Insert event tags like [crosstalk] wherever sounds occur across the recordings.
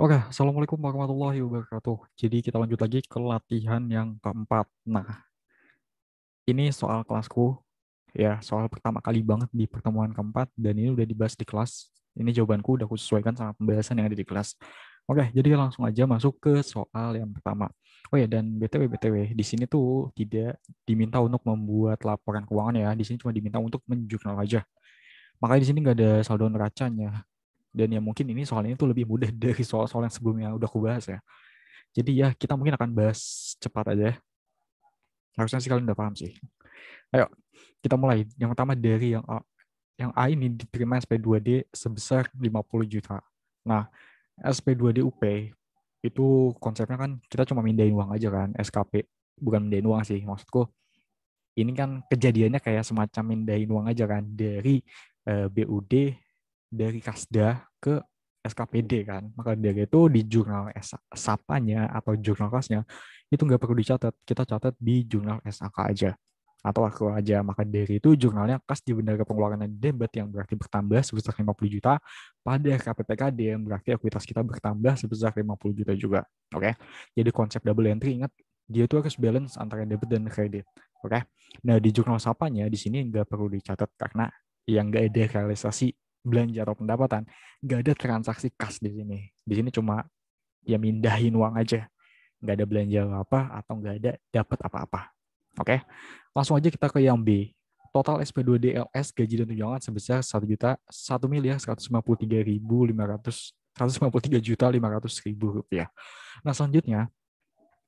Oke, Assalamualaikum warahmatullahi wabarakatuh. Jadi kita lanjut lagi ke latihan yang keempat. Nah, ini soal kelasku, ya soal pertama kali banget di pertemuan keempat, dan ini udah dibahas di kelas. Ini jawabanku udah aku sesuaikan sama pembahasan yang ada di kelas. Oke, jadi langsung aja masuk ke soal yang pertama. Oh ya, dan BTW, BTW, di sini tuh tidak diminta untuk membuat laporan keuangan ya. Di sini cuma diminta untuk menjurnal aja. Makanya di sini nggak ada saldo neracanya dan ya mungkin ini soal ini tuh lebih mudah [laughs] dari soal-soal yang sebelumnya udah aku bahas ya. Jadi ya kita mungkin akan bahas cepat aja. Ya. Harusnya sih kalian udah paham sih. Ayo, kita mulai. Yang pertama dari yang A. Yang A ini diterima SP2D sebesar 50 juta. Nah, SP2D UP itu konsepnya kan kita cuma mindahin uang aja kan, SKP. Bukan mindahin uang sih, maksudku ini kan kejadiannya kayak semacam mindahin uang aja kan dari eh, BUD dari Kasda ke SKPD kan. Maka dari itu di jurnal sapanya atau jurnal kelasnya itu nggak perlu dicatat. Kita catat di jurnal SAK aja atau aku aja. Maka dari itu jurnalnya kas di ke pengeluaran dan debat yang berarti bertambah sebesar 50 juta pada KPPKD yang berarti akuitas kita bertambah sebesar 50 juta juga. Oke. Okay? Jadi konsep double entry ingat dia itu harus balance antara debit dan kredit. Oke. Okay? Nah, di jurnal sapanya di sini nggak perlu dicatat karena yang nggak ada realisasi belanja atau pendapatan, nggak ada transaksi kas di sini. Di sini cuma ya mindahin uang aja, nggak ada belanja apa atau nggak ada dapat apa-apa. Oke, langsung aja kita ke yang B. Total SP2 DLS gaji dan tunjangan sebesar 1 juta 1 miliar tiga ribu lima lima ratus seratus puluh tiga juta lima ratus ribu rupiah. Nah selanjutnya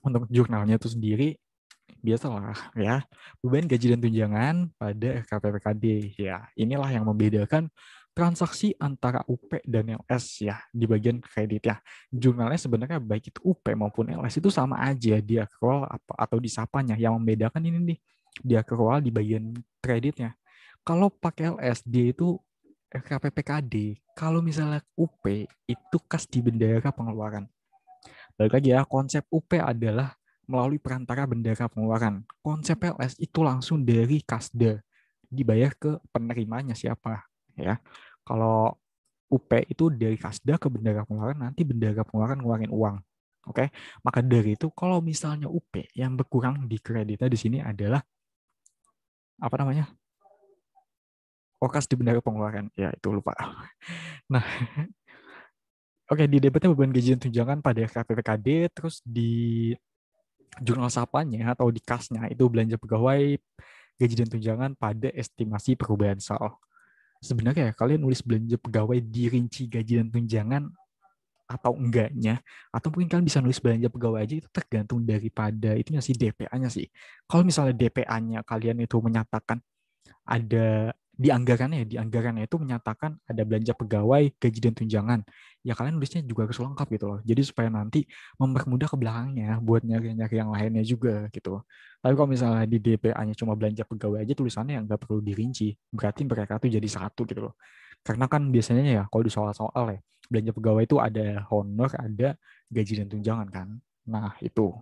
untuk jurnalnya itu sendiri biasalah ya beban gaji dan tunjangan pada RKPPKD ya inilah yang membedakan transaksi antara UP dan LS ya di bagian kredit ya. Jurnalnya sebenarnya baik itu UP maupun LS itu sama aja dia crawl apa atau disapanya. Yang membedakan ini nih dia crawl di bagian kreditnya. Kalau pakai LS dia itu RKPPKD. Kalau misalnya UP itu kas di bendera pengeluaran. Balik lagi ya, konsep UP adalah melalui perantara bendera pengeluaran. Konsep LS itu langsung dari kasda dibayar ke penerimanya siapa ya. Kalau UP itu dari kasda ke bendara pengeluaran, nanti bendara pengeluaran ngeluarin uang. Oke, okay? maka dari itu kalau misalnya UP yang berkurang di kreditnya di sini adalah apa namanya? Okas di bendara pengeluaran. Ya, itu lupa. [laughs] Nah, [laughs] Oke, okay, di debitnya beban gaji dan tunjangan pada KPPKD, terus di jurnal sapanya atau di kasnya itu belanja pegawai gaji dan tunjangan pada estimasi perubahan soal sebenarnya kalian nulis belanja pegawai dirinci gaji dan tunjangan atau enggaknya atau mungkin kalian bisa nulis belanja pegawai aja itu tergantung daripada itu sih DPA-nya sih kalau misalnya DPA-nya kalian itu menyatakan ada di anggarannya di anggarannya itu menyatakan ada belanja pegawai gaji dan tunjangan ya kalian nulisnya juga harus lengkap gitu loh jadi supaya nanti mempermudah ke belakangnya buat nyari-nyari yang lainnya juga gitu tapi kalau misalnya di DPA-nya cuma belanja pegawai aja tulisannya yang nggak perlu dirinci berarti mereka tuh jadi satu gitu loh karena kan biasanya ya kalau di soal-soal ya belanja pegawai itu ada honor ada gaji dan tunjangan kan nah itu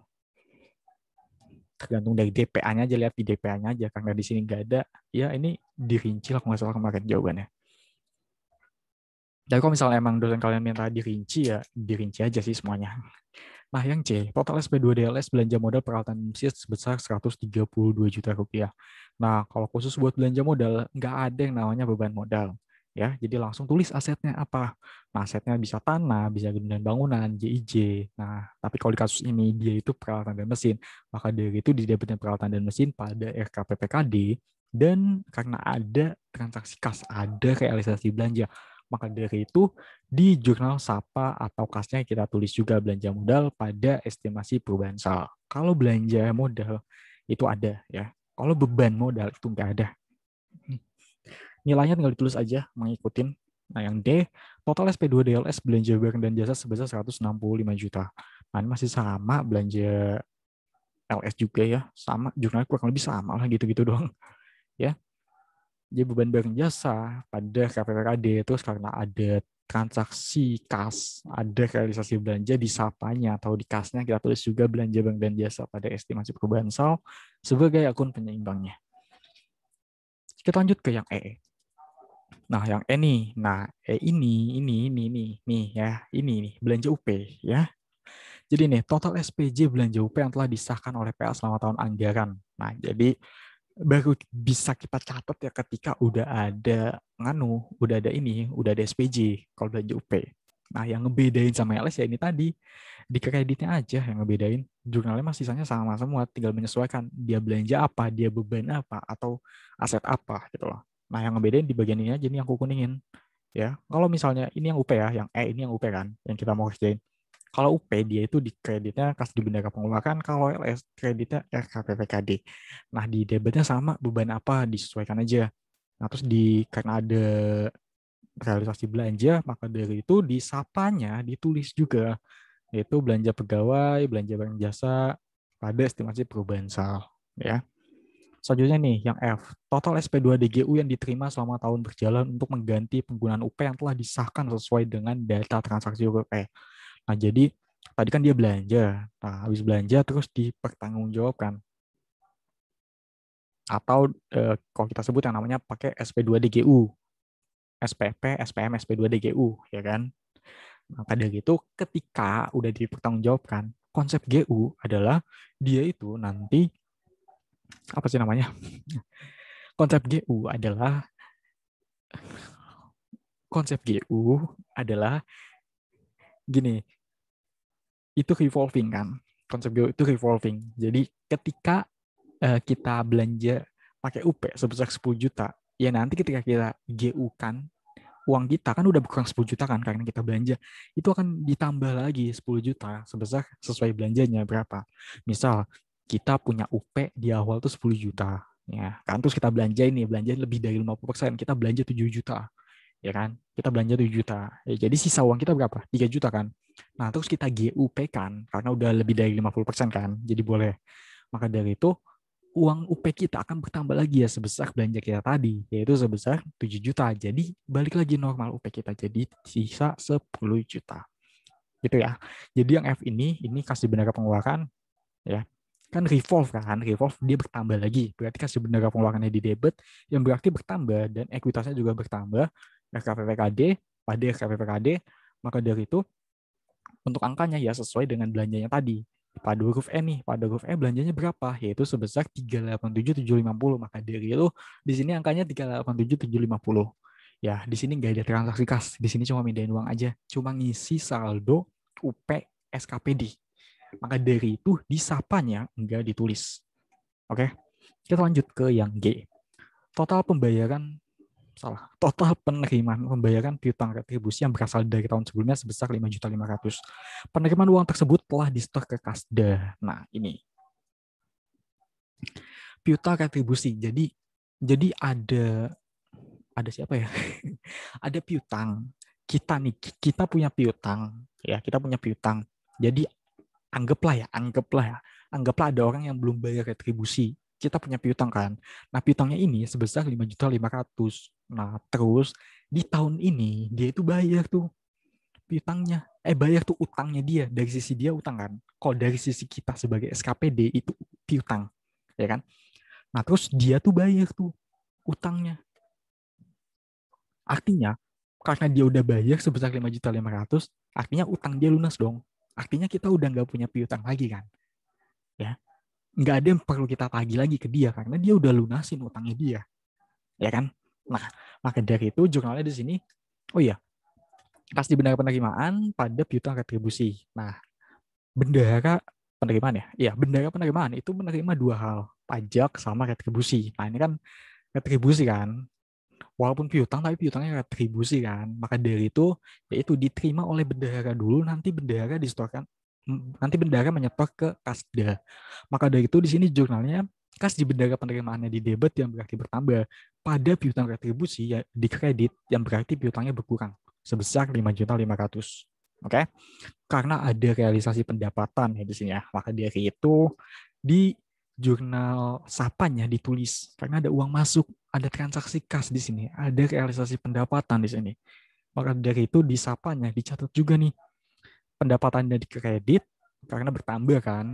tergantung dari DPA-nya aja lihat di DPA-nya aja karena di sini nggak ada ya ini dirinci lah kalau nggak salah kemarin jawabannya jadi kalau misalnya emang dosen kalian minta dirinci ya dirinci aja sih semuanya nah yang C total SP2 DLS belanja modal peralatan MSIS sebesar 132 juta rupiah nah kalau khusus buat belanja modal nggak ada yang namanya beban modal ya. Jadi langsung tulis asetnya apa. Nah, asetnya bisa tanah, bisa gedung dan bangunan, JIJ. Nah, tapi kalau di kasus ini dia itu peralatan dan mesin, maka dari itu didapatnya peralatan dan mesin pada RKPPKD dan karena ada transaksi kas, ada realisasi belanja, maka dari itu di jurnal SAPA atau kasnya kita tulis juga belanja modal pada estimasi perubahan sal. Kalau belanja modal itu ada ya. Kalau beban modal itu nggak ada Nilainya tinggal ditulis aja, mengikutin. Nah, yang D, total SP2 DLS belanja barang dan jasa sebesar 165 juta. Nah, ini masih sama belanja LS juga ya, sama jurnalnya kurang lebih sama lah gitu-gitu doang. [laughs] Ya. Jadi beban barang jasa pada KPPKD terus karena ada transaksi kas, ada realisasi belanja di sapanya atau di kasnya kita tulis juga belanja bank dan jasa pada estimasi perubahan sal sebagai akun penyeimbangnya. Kita lanjut ke yang E. Nah, yang E nih. Nah, E ini, ini, ini, ini, nih ya. Ini nih, belanja UP ya. Jadi nih, total SPJ belanja UP yang telah disahkan oleh PA selama tahun anggaran. Nah, jadi baru bisa kita catat ya ketika udah ada nganu, udah ada ini, udah ada SPJ kalau belanja UP. Nah, yang ngebedain sama LS ya ini tadi di kreditnya aja yang ngebedain. Jurnalnya masih sisanya sama semua, tinggal menyesuaikan dia belanja apa, dia beban apa atau aset apa gitu loh. Nah, yang ngebedain di bagian ini aja nih yang aku kuningin. Ya, kalau misalnya ini yang UP ya, yang E ini yang UP kan, yang kita mau kerjain. Kalau UP dia itu di kreditnya kas di benda pengeluaran, kan, kalau LS kreditnya RKPPKD. Nah, di debitnya sama beban apa disesuaikan aja. Nah, terus di karena ada realisasi belanja, maka dari itu di sapanya ditulis juga yaitu belanja pegawai, belanja barang jasa pada estimasi perubahan sal, ya. Selanjutnya nih, yang F. Total SP2 DGU yang diterima selama tahun berjalan untuk mengganti penggunaan UP yang telah disahkan sesuai dengan data transaksi UP. Eh, nah, jadi tadi kan dia belanja. Nah, habis belanja terus dipertanggungjawabkan. Atau eh, kalau kita sebut yang namanya pakai SP2 DGU. SPP, SPM, SP2 DGU, ya kan? Nah, pada gitu ketika udah dipertanggungjawabkan, konsep GU adalah dia itu nanti apa sih namanya? Konsep GU adalah konsep GU adalah gini. Itu revolving kan. Konsep GU itu revolving. Jadi ketika uh, kita belanja pakai UP sebesar 10 juta, ya nanti ketika kita GU kan uang kita kan udah bukan 10 juta kan karena kita belanja itu akan ditambah lagi 10 juta sebesar sesuai belanjanya berapa misal kita punya UP di awal tuh 10 juta ya kan terus kita belanja ini belanja lebih dari 50% kita belanja 7 juta ya kan kita belanja 7 juta ya, jadi sisa uang kita berapa 3 juta kan nah terus kita GUP kan karena udah lebih dari 50% kan jadi boleh maka dari itu uang UP kita akan bertambah lagi ya sebesar belanja kita tadi yaitu sebesar 7 juta jadi balik lagi normal UP kita jadi sisa 10 juta gitu ya jadi yang F ini ini kasih benar pengeluaran ya kan revolve kan revolve dia bertambah lagi berarti kan sebenarnya pengeluarannya di debit yang berarti bertambah dan ekuitasnya juga bertambah RKPPKD pada RKPPKD maka dari itu untuk angkanya ya sesuai dengan belanjanya tadi pada huruf E nih pada huruf E belanjanya berapa yaitu sebesar 387750 maka dari itu di sini angkanya 387750 ya di sini nggak ada transaksi kas di sini cuma mindahin uang aja cuma ngisi saldo UP SKPD maka dari itu disapanya enggak ditulis. Oke. Kita lanjut ke yang G. Total pembayaran salah. Total penerimaan pembayaran piutang retribusi yang berasal dari tahun sebelumnya sebesar 5.500. Penerimaan uang tersebut telah disetor ke Kasda. Nah, ini. Piutang retribusi. Jadi jadi ada ada siapa ya? [laughs] ada piutang. Kita nih, kita punya piutang, ya, kita punya piutang. Jadi anggaplah ya, anggaplah ya, anggaplah ada orang yang belum bayar retribusi. Kita punya piutang kan. Nah, piutangnya ini sebesar lima juta lima ratus. Nah, terus di tahun ini dia itu bayar tuh piutangnya. Eh, bayar tuh utangnya dia. Dari sisi dia utang kan. Kalau dari sisi kita sebagai SKPD itu piutang. Ya kan? Nah, terus dia tuh bayar tuh utangnya. Artinya, karena dia udah bayar sebesar lima juta lima ratus, artinya utang dia lunas dong artinya kita udah nggak punya piutang lagi kan ya nggak ada yang perlu kita tagih lagi ke dia karena dia udah lunasin utangnya dia ya kan nah maka dari itu jurnalnya di sini oh iya pasti di bendahara penerimaan pada piutang retribusi nah bendahara penerimaan ya iya bendahara penerimaan itu menerima dua hal pajak sama retribusi nah ini kan retribusi kan walaupun piutang tapi piutangnya retribusi kan maka dari itu yaitu diterima oleh bendahara dulu nanti bendahara disetorkan nanti bendahara menyetor ke kasda maka dari itu di sini jurnalnya kas di bendahara penerimaannya di debit yang berarti bertambah pada piutang retribusi ya, di kredit yang berarti piutangnya berkurang sebesar lima lima juta ratus Oke. Karena ada realisasi pendapatan ya di sini ya. Maka dari itu di jurnal sapanya ditulis karena ada uang masuk ada transaksi kas di sini, ada realisasi pendapatan di sini. Maka dari itu disapanya dicatat juga nih pendapatan dari kredit karena bertambah kan.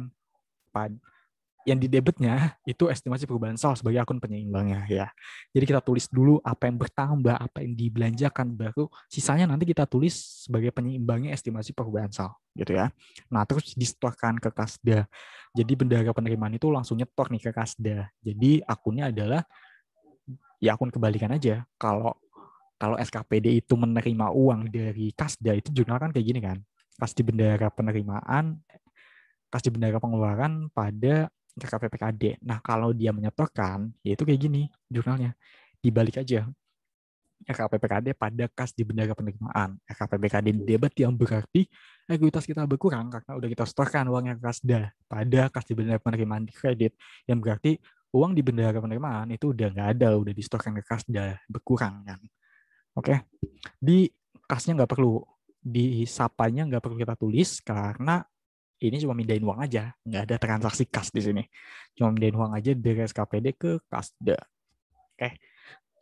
Yang di debitnya itu estimasi perubahan sal sebagai akun penyeimbangnya ya. Jadi kita tulis dulu apa yang bertambah, apa yang dibelanjakan, baru sisanya nanti kita tulis sebagai penyeimbangnya estimasi perubahan sal gitu ya. Nah terus disetorkan ke kasda. Jadi bendahara penerimaan itu langsung nyetor nih ke kasda. Jadi akunnya adalah ya akun kebalikan aja kalau kalau SKPD itu menerima uang dari kasda itu jurnal kan kayak gini kan kas di bendara penerimaan kas di bendara pengeluaran pada KKPPKD nah kalau dia menyetorkan ya itu kayak gini jurnalnya dibalik aja RKPPKD pada kas di bendara penerimaan. RKPPKD debat yang berarti ekuitas kita berkurang karena udah kita setorkan uangnya ke kasda pada kas di bendara penerimaan di kredit. Yang berarti uang di bendahara penerimaan itu udah nggak ada, udah di yang ke kas, udah berkurang kan. Oke, okay? di kasnya nggak perlu, di sapanya nggak perlu kita tulis karena ini cuma mindahin uang aja, nggak ada transaksi kas di sini. Cuma mindahin uang aja dari SKPD ke kasda. Oke, okay?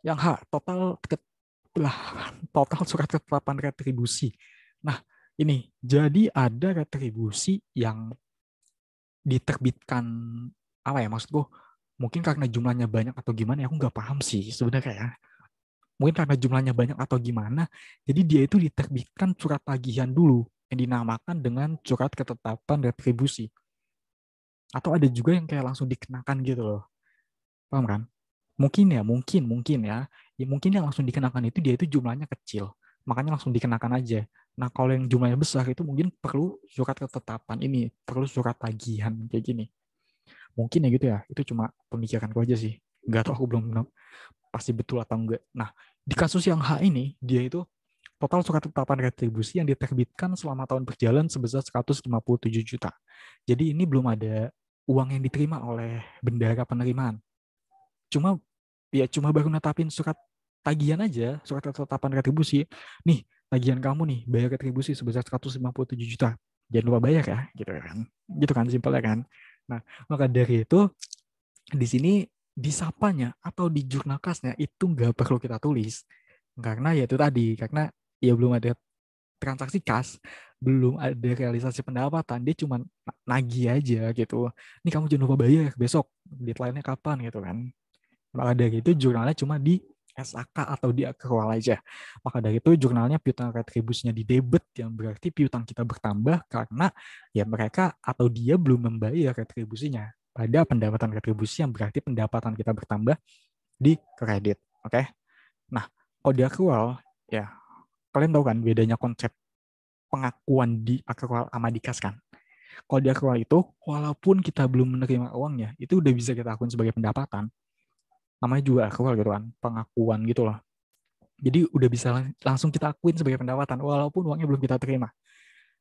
yang H total lah, total surat ketetapan retribusi. Nah, ini jadi ada retribusi yang diterbitkan apa ya maksud gue mungkin karena jumlahnya banyak atau gimana ya aku nggak paham sih sebenarnya ya mungkin karena jumlahnya banyak atau gimana jadi dia itu diterbitkan surat tagihan dulu yang dinamakan dengan surat ketetapan retribusi atau ada juga yang kayak langsung dikenakan gitu loh paham kan mungkin ya mungkin mungkin ya ya mungkin yang langsung dikenakan itu dia itu jumlahnya kecil makanya langsung dikenakan aja nah kalau yang jumlahnya besar itu mungkin perlu surat ketetapan ini perlu surat tagihan kayak gini mungkin ya gitu ya itu cuma pemikiranku aja sih nggak tahu aku belum benar, pasti betul atau enggak nah di kasus yang H ini dia itu total surat ketetapan retribusi yang diterbitkan selama tahun berjalan sebesar 157 juta jadi ini belum ada uang yang diterima oleh bendara penerimaan cuma ya cuma baru netapin surat tagihan aja surat ketetapan retribusi nih tagihan kamu nih bayar retribusi sebesar 157 juta jangan lupa bayar ya gitu kan gitu kan simpel ya kan Nah, maka dari itu di sini disapanya atau di jurnal khasnya itu nggak perlu kita tulis karena ya itu tadi karena ya belum ada transaksi kas belum ada realisasi pendapatan dia cuma nagih aja gitu ini kamu jangan lupa bayar besok deadline-nya kapan gitu kan maka dari itu jurnalnya cuma di SAK atau di akrual aja. Maka dari itu jurnalnya piutang retribusinya di debit yang berarti piutang kita bertambah karena ya mereka atau dia belum membayar retribusinya pada pendapatan retribusi yang berarti pendapatan kita bertambah di kredit. Oke. Okay? Nah, kalau di akrual ya kalian tahu kan bedanya konsep pengakuan di akrual sama di kas kan? Kalau di akrual itu walaupun kita belum menerima uangnya itu udah bisa kita akun sebagai pendapatan namanya juga aktual gitu kan pengakuan gitu loh jadi udah bisa langsung kita akuin sebagai pendapatan walaupun uangnya belum kita terima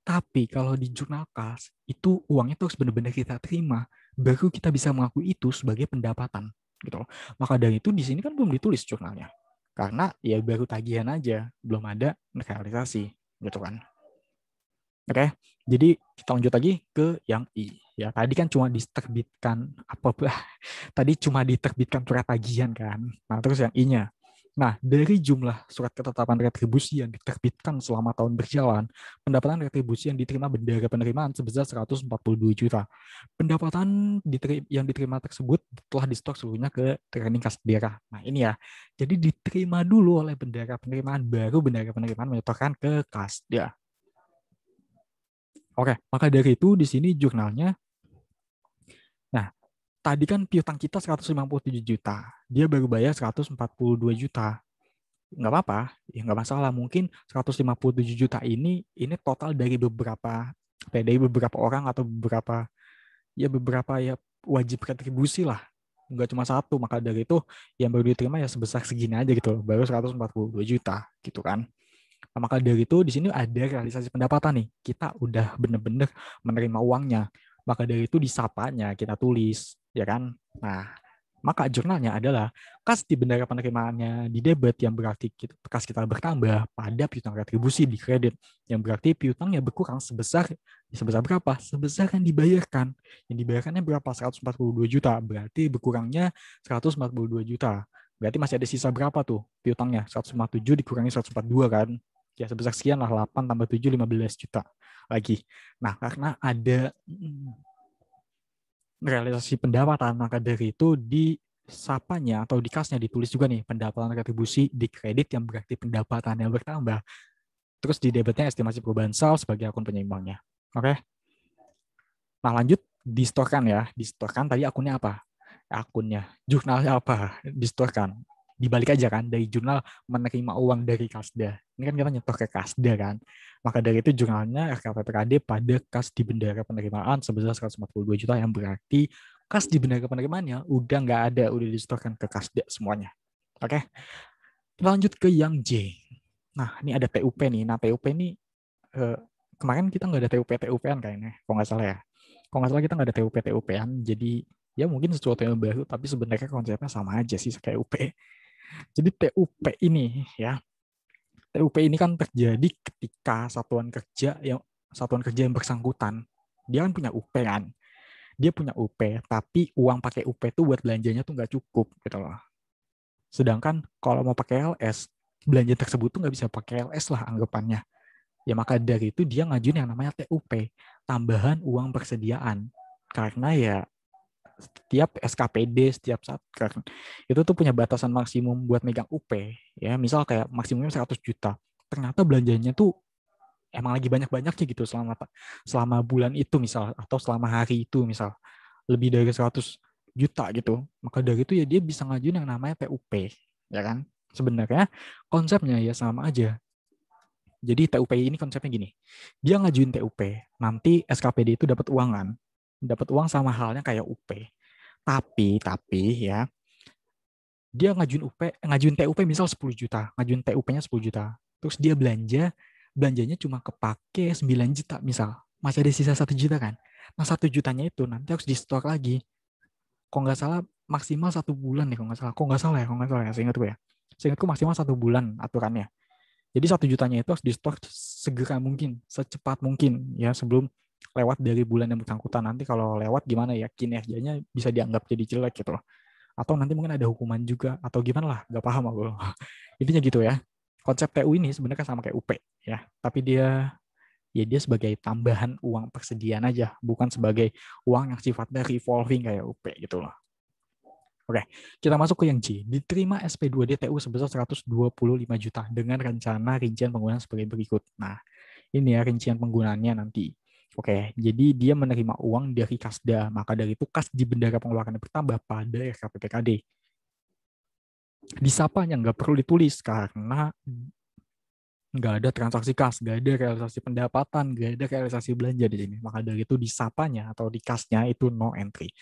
tapi kalau di jurnal kas itu uangnya terus benar-benar kita terima baru kita bisa mengakui itu sebagai pendapatan gitu loh maka dari itu di sini kan belum ditulis jurnalnya karena ya baru tagihan aja belum ada realisasi gitu kan Oke, okay? jadi kita lanjut lagi ke yang I. Ya, tadi kan cuma diterbitkan apa [laughs] tadi cuma diterbitkan surat tagihan kan. Nah, terus yang I-nya. Nah, dari jumlah surat ketetapan retribusi yang diterbitkan selama tahun berjalan, pendapatan retribusi yang diterima bendera penerimaan sebesar 142 juta. Pendapatan yang diterima tersebut telah disetorkan seluruhnya ke rekening kas daerah. Nah, ini ya. Jadi diterima dulu oleh bendera penerimaan, baru bendera penerimaan menyetorkan ke kas. Ya, Oke, maka dari itu di sini jurnalnya Nah, tadi kan piutang kita 157 juta. Dia baru bayar 142 juta. Nggak apa-apa, ya nggak masalah. Mungkin 157 juta ini ini total dari beberapa ya, dari beberapa orang atau beberapa ya beberapa ya wajib kontribusi lah nggak cuma satu maka dari itu yang baru diterima ya sebesar segini aja gitu empat baru 142 juta gitu kan Nah, maka dari itu di sini ada realisasi pendapatan nih. Kita udah bener-bener menerima uangnya. Maka dari itu di satunya kita tulis, ya kan? Nah, maka jurnalnya adalah kas di bendera penerimaannya di debit yang berarti kita kas kita bertambah pada piutang retribusi di kredit yang berarti piutangnya berkurang sebesar sebesar berapa? Sebesar yang dibayarkan. Yang dibayarkannya berapa? 142 juta. Berarti berkurangnya 142 juta. Berarti masih ada sisa berapa tuh piutangnya? 147 dikurangi 142 kan? ya sebesar sekian lah 8 tambah 7 15 juta lagi. Nah, karena ada mm, realisasi pendapatan, maka dari itu di sapanya atau di kasnya ditulis juga nih pendapatan retribusi di kredit yang berarti pendapatan yang bertambah. Terus di debitnya estimasi perubahan sal sebagai akun penyeimbangnya. Oke. Okay? Nah, lanjut distorkan ya. Distorkan tadi akunnya apa? Akunnya jurnalnya apa? Distorkan dibalik aja kan dari jurnal menerima uang dari Kasda. Ini kan kita nyetor ke Kasda kan. Maka dari itu jurnalnya RKPPKD pada kas di bendera penerimaan sebesar 142 juta yang berarti kas di bendera penerimaannya udah nggak ada, udah disetorkan ke Kasda semuanya. Oke. Okay? lanjut ke yang J. Nah, ini ada TUP nih. Nah, TUP nih eh, kemarin kita nggak ada TUP tup kan kayaknya, kalau nggak salah ya. Kalau nggak salah kita nggak ada TUP tup jadi ya mungkin sesuatu yang baru, tapi sebenarnya konsepnya sama aja sih kayak UP. Jadi TUP ini ya, TUP ini kan terjadi ketika satuan kerja yang satuan kerja yang bersangkutan dia kan punya UP kan. Dia punya UP, tapi uang pakai UP itu buat belanjanya tuh nggak cukup gitu loh. Sedangkan kalau mau pakai LS, belanja tersebut tuh nggak bisa pakai LS lah anggapannya. Ya maka dari itu dia ngajuin yang namanya TUP, tambahan uang persediaan. Karena ya setiap SKPD setiap satker kan, itu tuh punya batasan maksimum buat megang UP ya misal kayak maksimumnya 100 juta ternyata belanjanya tuh emang lagi banyak banyak sih gitu selama selama bulan itu misal atau selama hari itu misal lebih dari 100 juta gitu maka dari itu ya dia bisa ngajuin yang namanya PUP ya kan sebenarnya konsepnya ya sama aja jadi TUP ini konsepnya gini dia ngajuin TUP nanti SKPD itu dapat uangan dapat uang sama halnya kayak UP. Tapi tapi ya dia ngajuin UP, ngajuin TUP misal 10 juta, ngajuin TUP-nya 10 juta. Terus dia belanja, belanjanya cuma kepake 9 juta misal. Masih ada sisa 1 juta kan. Nah, 1 jutanya itu nanti harus di stok lagi. Kok nggak salah maksimal satu bulan nih kok nggak salah. Kok nggak salah ya, kok nggak salah ya, seingatku ya. Seingatku maksimal satu bulan aturannya. Jadi satu jutanya itu harus di stok segera mungkin, secepat mungkin ya sebelum lewat dari bulan yang bersangkutan nanti kalau lewat gimana ya kinerjanya bisa dianggap jadi jelek gitu loh atau nanti mungkin ada hukuman juga atau gimana lah nggak paham aku [laughs] intinya gitu ya konsep TU ini sebenarnya kan sama kayak UP ya tapi dia ya dia sebagai tambahan uang persediaan aja bukan sebagai uang yang sifatnya revolving kayak UP gitu loh Oke, kita masuk ke yang C. Diterima SP2D TU sebesar 125 juta dengan rencana rincian penggunaan sebagai berikut. Nah, ini ya rincian penggunaannya nanti. Oke, jadi dia menerima uang dari Kasda, maka dari itu kas di bendara pengeluaran bertambah pada RKPPKD. Disapanya nggak perlu ditulis karena nggak ada transaksi kas, nggak ada realisasi pendapatan, nggak ada realisasi belanja di sini. Maka dari itu disapanya atau di kasnya itu no entry.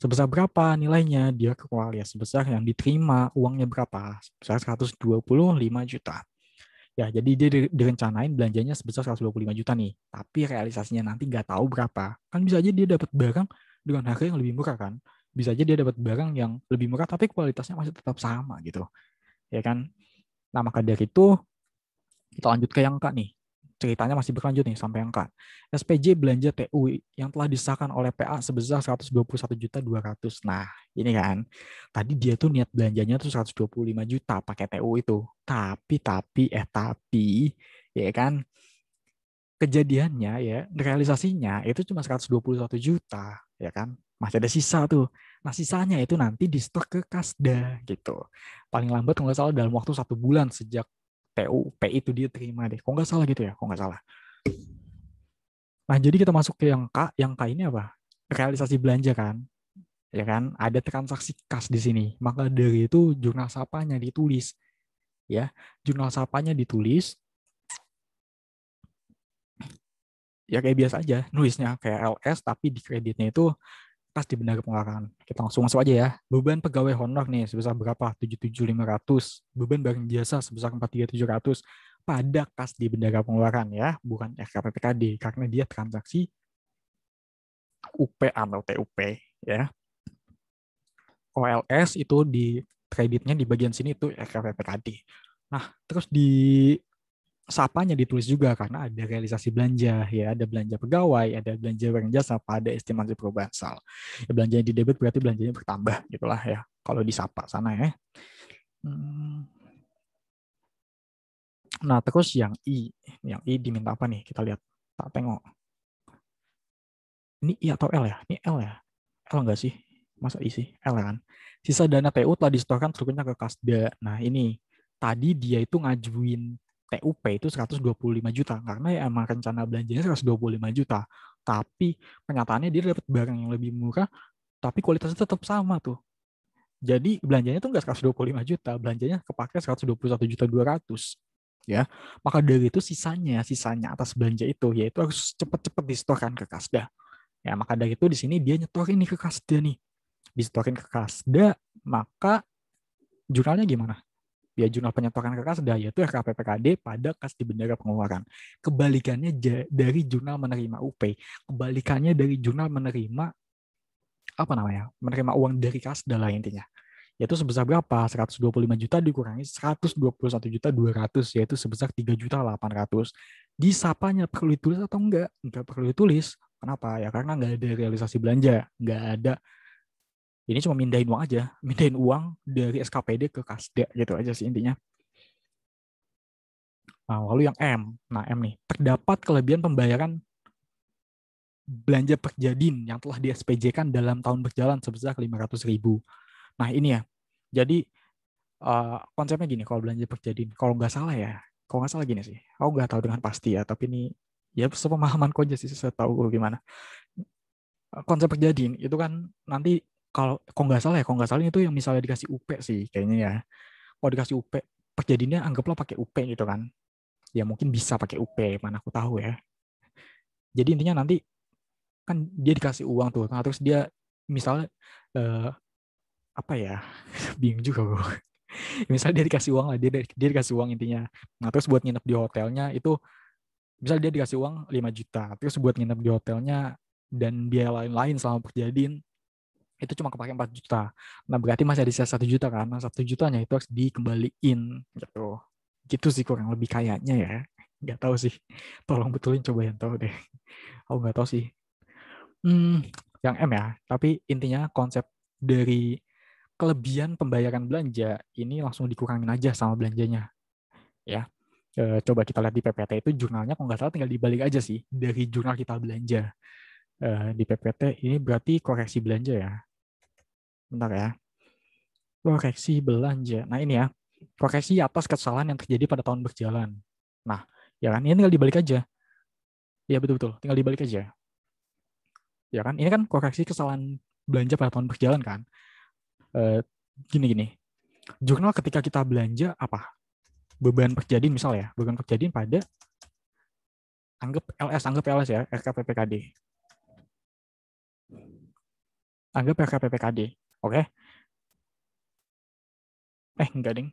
Sebesar berapa nilainya dia keluar ya sebesar yang diterima uangnya berapa sebesar 125 juta. Ya, jadi dia direncanain belanjanya sebesar 125 juta nih. Tapi realisasinya nanti nggak tahu berapa. Kan bisa aja dia dapat barang dengan harga yang lebih murah kan. Bisa aja dia dapat barang yang lebih murah tapi kualitasnya masih tetap sama gitu. Ya kan? Nah, maka dari itu kita lanjut ke yang Kak nih ceritanya masih berlanjut nih sampai angka. SPJ belanja TU yang telah disahkan oleh PA sebesar 121.200. Nah, ini kan. Tadi dia tuh niat belanjanya tuh 125 juta pakai TU itu. Tapi tapi eh tapi ya kan kejadiannya ya realisasinya itu cuma 121 juta ya kan masih ada sisa tuh Nah sisanya itu nanti di ke Kasda gitu. Paling lambat kalau nggak salah dalam waktu satu bulan sejak TU, PI itu dia terima deh. Kok nggak salah gitu ya? Kok nggak salah. Nah, jadi kita masuk ke yang K. Yang K ini apa? Realisasi belanja kan? Ya kan? Ada transaksi kas di sini. Maka dari itu jurnal sapanya ditulis. Ya, jurnal sapanya ditulis. Ya kayak biasa aja, nulisnya kayak LS tapi di kreditnya itu pas di benda pengeluaran. Kita langsung masuk aja ya. Beban pegawai honor nih sebesar berapa? 77.500. Beban barang jasa sebesar 43.700 pada kas di benda pengeluaran ya, bukan RKPPKD karena dia transaksi UP atau TUP ya. OLS itu di kreditnya di bagian sini itu RKPPKD. Nah, terus di sapanya ditulis juga karena ada realisasi belanja ya ada belanja pegawai ada belanja barang jasa pada estimasi perubahan sal ya, yang di debit berarti belanjanya bertambah gitulah ya kalau disapa sana ya hmm. nah terus yang i yang i diminta apa nih kita lihat tak tengok ini i atau l ya ini l ya l enggak sih masa i sih l ya kan sisa dana TU telah disetorkan seluruhnya ke Kasda nah ini tadi dia itu ngajuin TUP itu 125 juta karena ya emang rencana belanjanya 125 juta tapi kenyataannya dia dapat barang yang lebih murah tapi kualitasnya tetap sama tuh jadi belanjanya tuh enggak 125 juta belanjanya kepake 121 juta 200 ya maka dari itu sisanya sisanya atas belanja itu yaitu harus cepet-cepet disetorkan ke kasda ya maka dari itu di sini dia nyetorin nih ke kasda nih distorkan ke kasda maka jurnalnya gimana ya jurnal penyetoran kertas itu yaitu RKPPKD pada kas di bendera pengeluaran. Kebalikannya dari jurnal menerima UP, kebalikannya dari jurnal menerima apa namanya? menerima uang dari kas adalah intinya. Yaitu sebesar berapa? 125 juta dikurangi 121 juta 200 yaitu sebesar 3 juta 800. Disapanya perlu ditulis atau enggak? Enggak perlu ditulis. Kenapa? Ya karena enggak ada realisasi belanja, enggak ada ini cuma mindahin uang aja mindahin uang dari SKPD ke Kasda gitu aja sih intinya nah, lalu yang M nah M nih terdapat kelebihan pembayaran belanja perjadin yang telah di SPJ kan dalam tahun berjalan sebesar 500 ribu. Nah ini ya, jadi uh, konsepnya gini kalau belanja perjadin, kalau nggak salah ya, kalau nggak salah gini sih, aku nggak tahu dengan pasti ya, tapi ini ya kau aja sih, saya tahu gimana. Konsep perjadin itu kan nanti kalau kok nggak salah ya, kok nggak salah itu yang misalnya dikasih UP sih kayaknya ya. Kalau dikasih UP, perjadinya anggaplah pakai UP gitu kan. Ya mungkin bisa pakai UP, mana aku tahu ya. Jadi intinya nanti kan dia dikasih uang tuh, nah, terus dia misalnya eh, apa ya, [laughs] bingung juga gue. [laughs] misalnya dia dikasih uang lah, dia dia dikasih uang intinya. Nah terus buat nginep di hotelnya itu, misalnya dia dikasih uang 5 juta, terus buat nginep di hotelnya dan biaya lain-lain selama perjadian itu cuma kepake 4 juta. Nah, berarti masih ada sisa 1 juta kan. Nah, 1 jutanya itu harus dikembaliin gitu. Gitu sih kurang lebih kayaknya ya. Gak tahu sih. Tolong betulin coba yang tahu deh. Aku gak tahu sih. Hmm, yang M ya. Tapi intinya konsep dari kelebihan pembayaran belanja ini langsung dikurangin aja sama belanjanya. Ya. E, coba kita lihat di PPT itu jurnalnya kalau nggak salah tinggal dibalik aja sih dari jurnal kita belanja. Eh, di PPT ini berarti koreksi belanja ya Bentar ya. Koreksi belanja. Nah ini ya, koreksi atas kesalahan yang terjadi pada tahun berjalan. Nah, ya kan, ini tinggal dibalik aja. Ya betul-betul, tinggal dibalik aja. Ya kan, ini kan koreksi kesalahan belanja pada tahun berjalan kan. Gini-gini, eh, e, jurnal ketika kita belanja apa? Beban perjadian misal ya, beban perjadian pada anggap LS, anggap LS ya, RKPPKD. Anggap RKPPKD. Oke. Okay? Eh, enggak ding.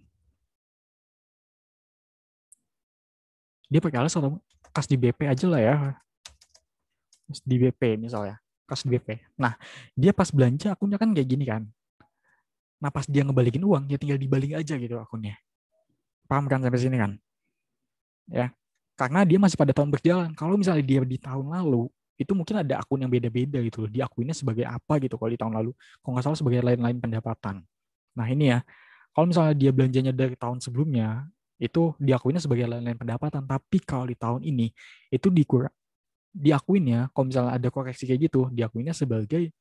Dia pakai alas atau kas di BP aja lah ya. Di BP misalnya. Kas di BP. Nah, dia pas belanja akunnya kan kayak gini kan. Nah, pas dia ngebalikin uang, dia tinggal dibalik aja gitu akunnya. Paham kan sampai sini kan? Ya. Karena dia masih pada tahun berjalan. Kalau misalnya dia di tahun lalu, itu mungkin ada akun yang beda-beda gitu loh. Diakuinnya sebagai apa gitu kalau di tahun lalu. Kalau nggak salah sebagai lain-lain pendapatan. Nah ini ya, kalau misalnya dia belanjanya dari tahun sebelumnya, itu diakuinnya sebagai lain-lain pendapatan. Tapi kalau di tahun ini, itu dikur diakuinnya, kalau misalnya ada koreksi kayak gitu, diakuinnya sebagai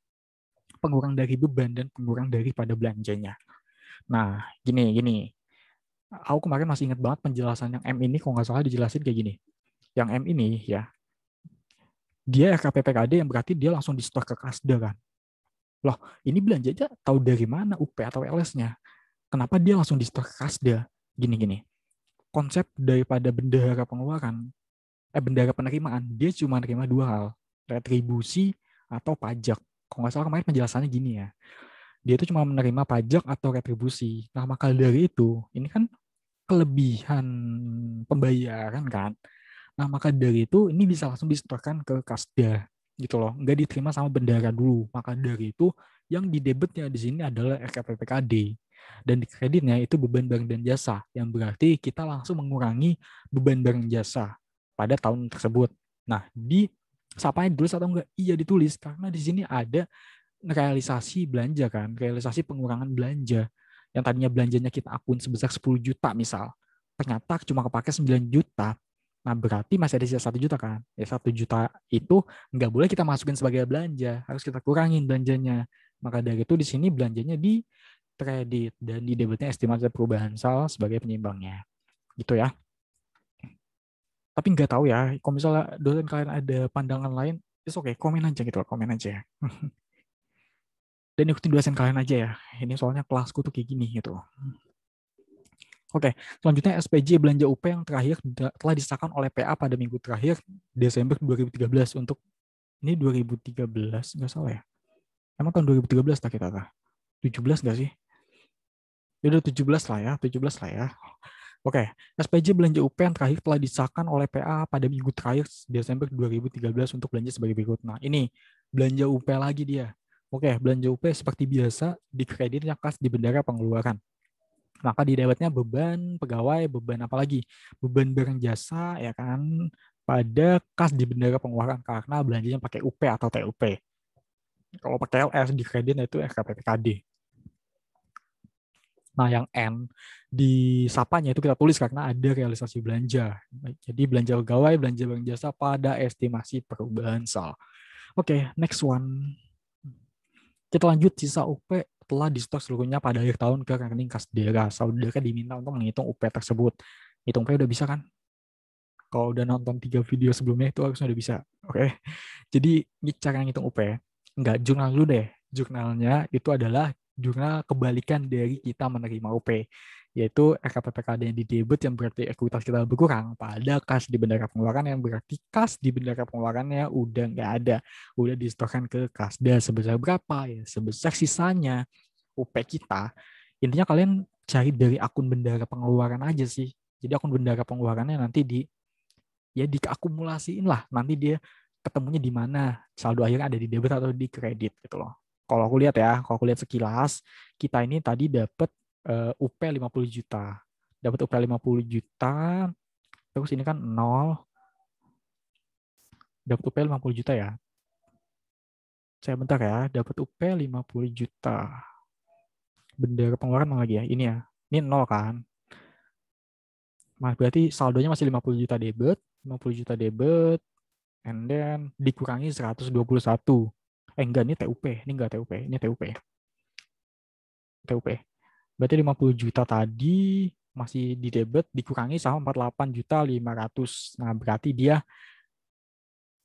pengurang dari beban dan pengurang daripada belanjanya. Nah, gini, gini. Aku kemarin masih ingat banget penjelasan yang M ini, kalau nggak salah dijelasin kayak gini. Yang M ini ya, dia RKPPKD yang berarti dia langsung di store ke Kasda kan. Loh, ini belanjanya tahu dari mana UP atau LS-nya? Kenapa dia langsung di store ke Kasda? Gini-gini. Konsep daripada bendahara pengeluaran, eh bendahara penerimaan, dia cuma terima dua hal, retribusi atau pajak. Kalau nggak salah kemarin penjelasannya gini ya. Dia itu cuma menerima pajak atau retribusi. Nah, maka dari itu, ini kan kelebihan pembayaran kan Nah, maka dari itu ini bisa langsung disetorkan ke kasda gitu loh. Nggak diterima sama bendara dulu. Maka dari itu yang di debitnya di sini adalah RKPPKD dan di kreditnya itu beban barang dan jasa yang berarti kita langsung mengurangi beban barang jasa pada tahun tersebut. Nah, di sapanya dulu atau enggak? Iya ditulis karena di sini ada realisasi belanja kan, realisasi pengurangan belanja. Yang tadinya belanjanya kita akun sebesar 10 juta misal, ternyata cuma kepake 9 juta, Nah, berarti masih ada sisa satu juta kan? Ya satu juta itu nggak boleh kita masukin sebagai belanja, harus kita kurangin belanjanya. Maka dari itu di sini belanjanya di kredit dan di debitnya estimasi perubahan sal sebagai penyimbangnya. Gitu ya. Tapi nggak tahu ya, kalau misalnya dosen kalian ada pandangan lain, itu oke, okay, komen aja gitu, loh, komen aja. ya. [laughs] dan ikutin dosen kalian aja ya. Ini soalnya kelasku tuh kayak gini gitu. Oke, selanjutnya SPJ belanja UP ya? ya ya, yang terakhir telah disahkan oleh PA pada minggu terakhir Desember 2013 untuk ini 2013 nggak salah ya. Emang tahun 2013 tak kita tak? 17 nggak sih? Ya udah 17 lah ya, 17 lah ya. Oke, SPJ belanja UP yang terakhir telah disahkan oleh PA pada minggu terakhir Desember 2013 untuk belanja sebagai berikut. Nah, ini belanja UP lagi dia. Oke, belanja UP seperti biasa dikreditnya kas di bendara pengeluaran maka didapatnya beban pegawai, beban apalagi beban barang jasa ya kan pada kas di bendera pengeluaran karena belanjanya pakai UP atau TUP. Kalau pakai LS di kredit nah itu SKPPKD. Nah, yang N di sapanya itu kita tulis karena ada realisasi belanja. Jadi belanja pegawai, belanja barang jasa pada estimasi perubahan sal. Oke, okay, next one. Kita lanjut sisa UP telah di-stok seluruhnya pada akhir tahun ke rekening kas daerah. Saudara diminta untuk menghitung UP tersebut. Hitung UP udah bisa kan? Kalau udah nonton tiga video sebelumnya itu harusnya udah bisa. Oke. Okay? Jadi cara ngitung UP, Enggak ya. jurnal dulu deh. Jurnalnya itu adalah jurnal kebalikan dari kita menerima UP yaitu RKPPKD yang di debit yang berarti ekuitas kita berkurang pada kas di bendera pengeluaran yang berarti kas di bendera pengeluarannya udah nggak ada udah disetorkan ke kas. dan sebesar berapa ya sebesar sisanya UP kita intinya kalian cari dari akun bendera pengeluaran aja sih jadi akun bendera pengeluarannya nanti di ya diakumulasiin lah nanti dia ketemunya di mana saldo akhirnya ada di debit atau di kredit gitu loh kalau aku lihat ya kalau aku lihat sekilas kita ini tadi dapat uh, UP 50 juta. Dapat UP 50 juta, terus ini kan 0. Dapat UP 50 juta ya. Saya bentar ya, dapat UP 50 juta. Bendera pengeluaran mana lagi ya? Ini ya. Ini 0 kan? Mas berarti saldonya masih 50 juta debit, 50 juta debit, and then dikurangi 121. Eh enggak, ini TUP, ini enggak TUP, ini TUP. TUP. Berarti 50 juta tadi masih di debit dikurangi sama 48 juta 500. Nah, berarti dia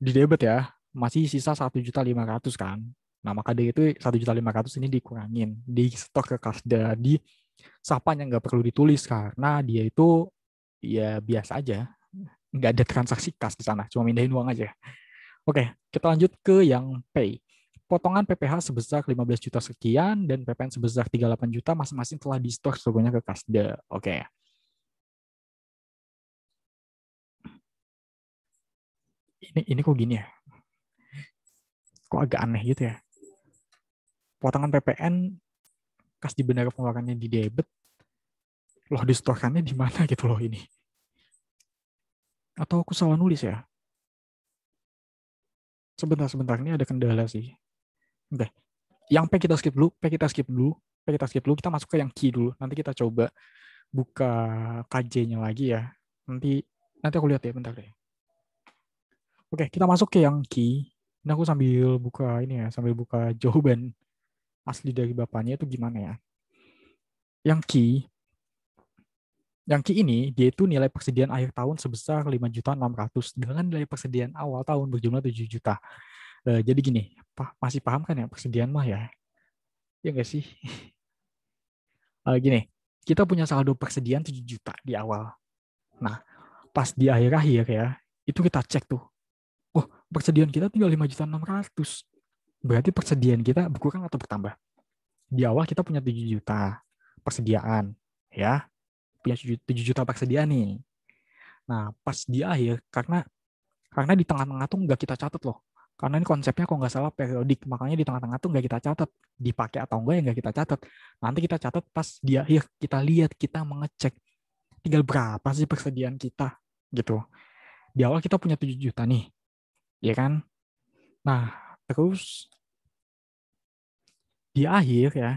di debit ya, masih sisa 1 juta 500 kan. Nah, maka dari itu 1 juta 500 ini dikurangin, di stok ke kas di sapan yang nggak perlu ditulis karena dia itu ya biasa aja. Nggak ada transaksi kas di sana, cuma mindahin uang aja. Oke, kita lanjut ke yang pay potongan PPH sebesar 15 juta sekian dan PPN sebesar 38 juta masing-masing telah di-store ke Kasda. Oke. Okay. Ini ini kok gini ya? Kok agak aneh gitu ya? Potongan PPN kas di bendera pengeluarannya di debit, loh distorkannya di mana [laughs] gitu loh ini? Atau aku salah nulis ya? Sebentar, sebentar. Ini ada kendala sih. Udah. Yang P kita skip dulu, P kita skip dulu, P kita skip dulu, kita masuk ke yang Q dulu. Nanti kita coba buka KJ-nya lagi ya. Nanti nanti aku lihat ya bentar deh. Oke, kita masuk ke yang Q. Ini aku sambil buka ini ya, sambil buka [laughs] jawaban asli dari bapaknya itu gimana ya. Yang Q yang Ki ini dia itu nilai persediaan akhir tahun sebesar 5.600 dengan nilai persediaan awal tahun berjumlah 7 juta. Uh, jadi gini, pa masih paham kan ya persediaan mah ya? Ya nggak sih? uh, [laughs] gini, kita punya saldo persediaan 7 juta di awal. Nah, pas di akhir-akhir ya, itu kita cek tuh. Oh, persediaan kita tinggal 5 juta 600. Berarti persediaan kita berkurang atau bertambah? Di awal kita punya 7 juta persediaan, ya. Punya 7 juta persediaan nih. Nah, pas di akhir, karena karena di tengah-tengah tuh nggak kita catat loh. Karena ini konsepnya kok nggak salah periodik, makanya di tengah-tengah tuh nggak kita catat. Dipakai atau enggak ya nggak kita catat. Nanti kita catat pas di akhir kita lihat, kita mengecek. Tinggal berapa sih persediaan kita gitu. Di awal kita punya 7 juta nih, ya kan? Nah, terus di akhir ya,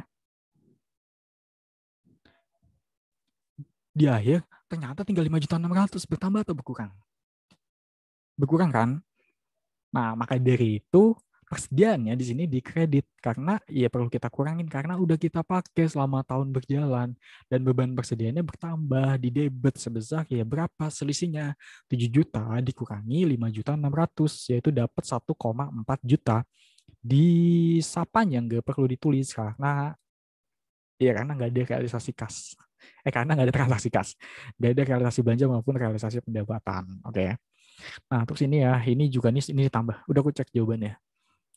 di akhir ternyata tinggal lima juta enam ratus bertambah atau berkurang? Berkurang kan? Nah, maka dari itu persediaannya di sini dikredit karena ya perlu kita kurangin karena udah kita pakai selama tahun berjalan dan beban persediaannya bertambah di debit sebesar ya berapa selisihnya 7 juta dikurangi 5 juta 600 yaitu dapat 1,4 juta di sapan yang gak perlu ditulis karena ya karena nggak ada realisasi kas eh karena nggak ada transaksi kas nggak ada realisasi belanja maupun realisasi pendapatan oke okay? Nah, terus ini ya, ini juga nih ini ditambah. Udah aku cek jawabannya.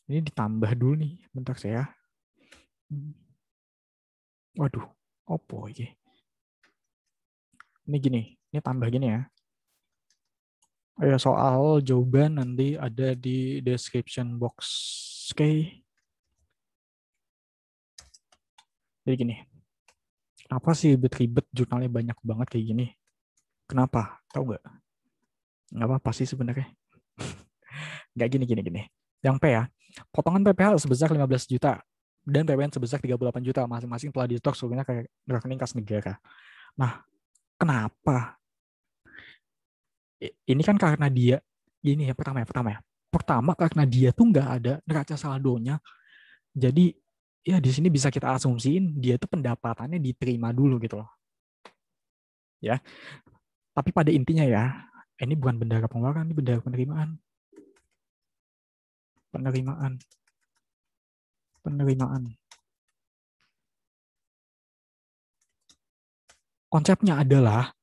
Ini ditambah dulu nih, bentar saya. Waduh, opo ini. Ini gini, ini tambah gini ya. Ya soal jawaban nanti ada di description box. Oke. Okay. Jadi gini. Kenapa sih ribet-ribet jurnalnya banyak banget kayak gini? Kenapa? Tahu nggak? nggak apa-apa sih sebenarnya. [laughs] nggak gini gini gini. Yang P ya, potongan PPH sebesar 15 juta dan PPN sebesar 38 juta masing-masing telah ditok sebelumnya ke rekening kas negara. Nah, kenapa? Ini kan karena dia ini ya pertama ya pertama ya. Pertama karena dia tuh nggak ada neraca saldonya. Jadi ya di sini bisa kita asumsiin dia tuh pendapatannya diterima dulu gitu loh. Ya. Tapi pada intinya ya, Eh, ini bukan bendara pengeluaran, ini bendara penerimaan. Penerimaan. Penerimaan. Konsepnya adalah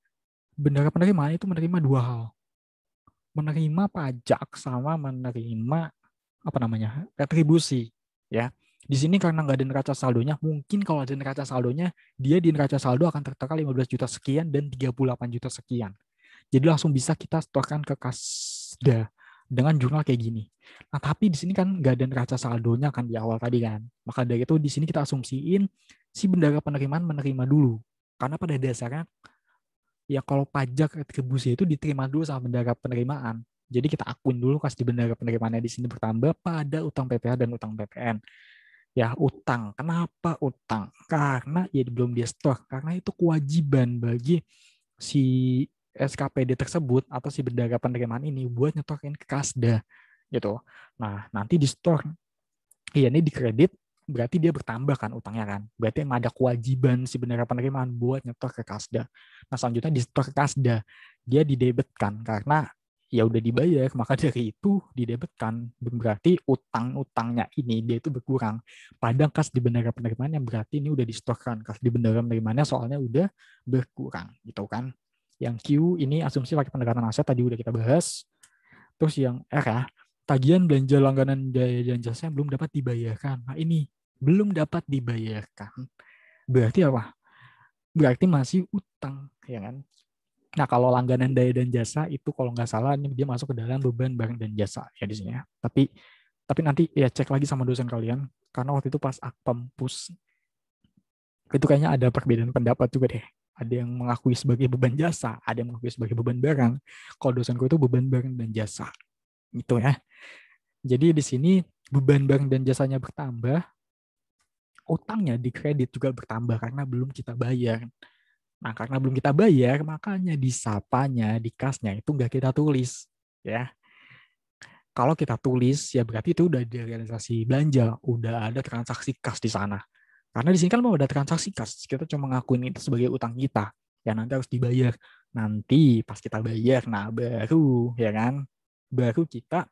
bendara penerimaan itu menerima dua hal. Menerima pajak sama menerima apa namanya? retribusi, ya. Di sini karena nggak ada neraca saldonya, mungkin kalau ada neraca saldonya, dia di neraca saldo akan tertera 15 juta sekian dan 38 juta sekian. Jadi langsung bisa kita setorkan ke kasda dengan jurnal kayak gini. Nah, tapi di sini kan nggak ada neraca saldonya kan di awal tadi kan. Maka dari itu di sini kita asumsiin si bendara penerimaan menerima dulu. Karena pada dasarnya ya kalau pajak retribusi itu diterima dulu sama bendara penerimaan. Jadi kita akuin dulu kas di bendara penerimaannya di sini bertambah pada utang PPH dan utang PPN. Ya utang. Kenapa utang? Karena ya belum dia store. Karena itu kewajiban bagi si SKPD tersebut atau si bendera penerimaan ini buat nyetokin ke kasda gitu. Nah, nanti di store iya ini dikredit, berarti dia bertambah kan utangnya kan. Berarti emang ada kewajiban si bendera penerimaan buat nyetor ke kasda. Nah selanjutnya di store ke kasda, dia didebetkan karena ya udah dibayar, maka dari itu didebetkan. Berarti utang-utangnya ini dia itu berkurang. Padahal kas di bendera penerimaan yang berarti ini udah distorkan. Kas di bendera penerimaannya soalnya udah berkurang gitu kan. Yang Q ini asumsi pakai pendekatan aset tadi udah kita bahas. Terus yang R ya, tagihan belanja langganan daya dan jasa yang belum dapat dibayarkan. Nah ini belum dapat dibayarkan. Berarti apa? Berarti masih utang, ya kan? Nah, kalau langganan daya dan jasa itu kalau nggak salah ini dia masuk ke dalam beban barang dan jasa ya di sini ya. Tapi tapi nanti ya cek lagi sama dosen kalian karena waktu itu pas akpempus itu kayaknya ada perbedaan pendapat juga deh ada yang mengakui sebagai beban jasa, ada yang mengakui sebagai beban barang. Kalau dosenku itu beban barang dan jasa. Gitu ya. Jadi di sini beban barang dan jasanya bertambah, utangnya di kredit juga bertambah karena belum kita bayar. Nah, karena belum kita bayar, makanya di sapanya, di kasnya itu nggak kita tulis. ya. Kalau kita tulis, ya berarti itu udah direalisasi realisasi belanja, udah ada transaksi kas di sana. Karena di sini kan mau ada transaksi kas, kita cuma ngakuin itu sebagai utang kita. Ya nanti harus dibayar. Nanti pas kita bayar, nah baru ya kan, baru kita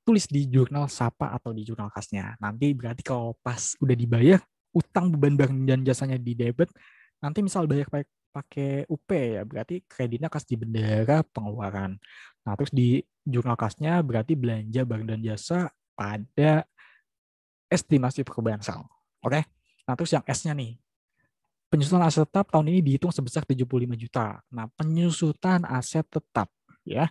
tulis di jurnal sapa atau di jurnal kasnya. Nanti berarti kalau pas udah dibayar, utang beban barang dan jasanya di debit, nanti misal bayar pakai pakai UP ya berarti kreditnya kas di bendera pengeluaran. Nah terus di jurnal kasnya berarti belanja barang dan jasa pada estimasi perubahan saldo. Oke. Okay? Nah, terus yang S-nya nih. Penyusutan aset tetap tahun ini dihitung sebesar 75 juta. Nah, penyusutan aset tetap ya.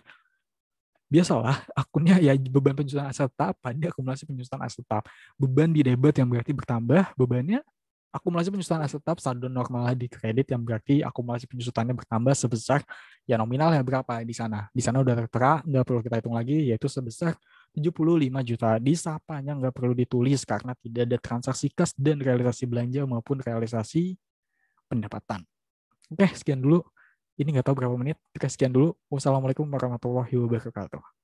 Biasalah akunnya ya beban penyusutan aset tetap pada akumulasi penyusutan aset tetap. Beban di debit yang berarti bertambah, bebannya akumulasi penyusutan aset tetap saldo normal di kredit yang berarti akumulasi penyusutannya bertambah sebesar ya nominalnya berapa di sana. Di sana udah tertera, nggak perlu kita hitung lagi, yaitu sebesar 75 juta. Di sapanya nggak perlu ditulis karena tidak ada transaksi kas dan realisasi belanja maupun realisasi pendapatan. Oke, sekian dulu. Ini nggak tahu berapa menit. Oke, sekian dulu. Wassalamualaikum warahmatullahi wabarakatuh.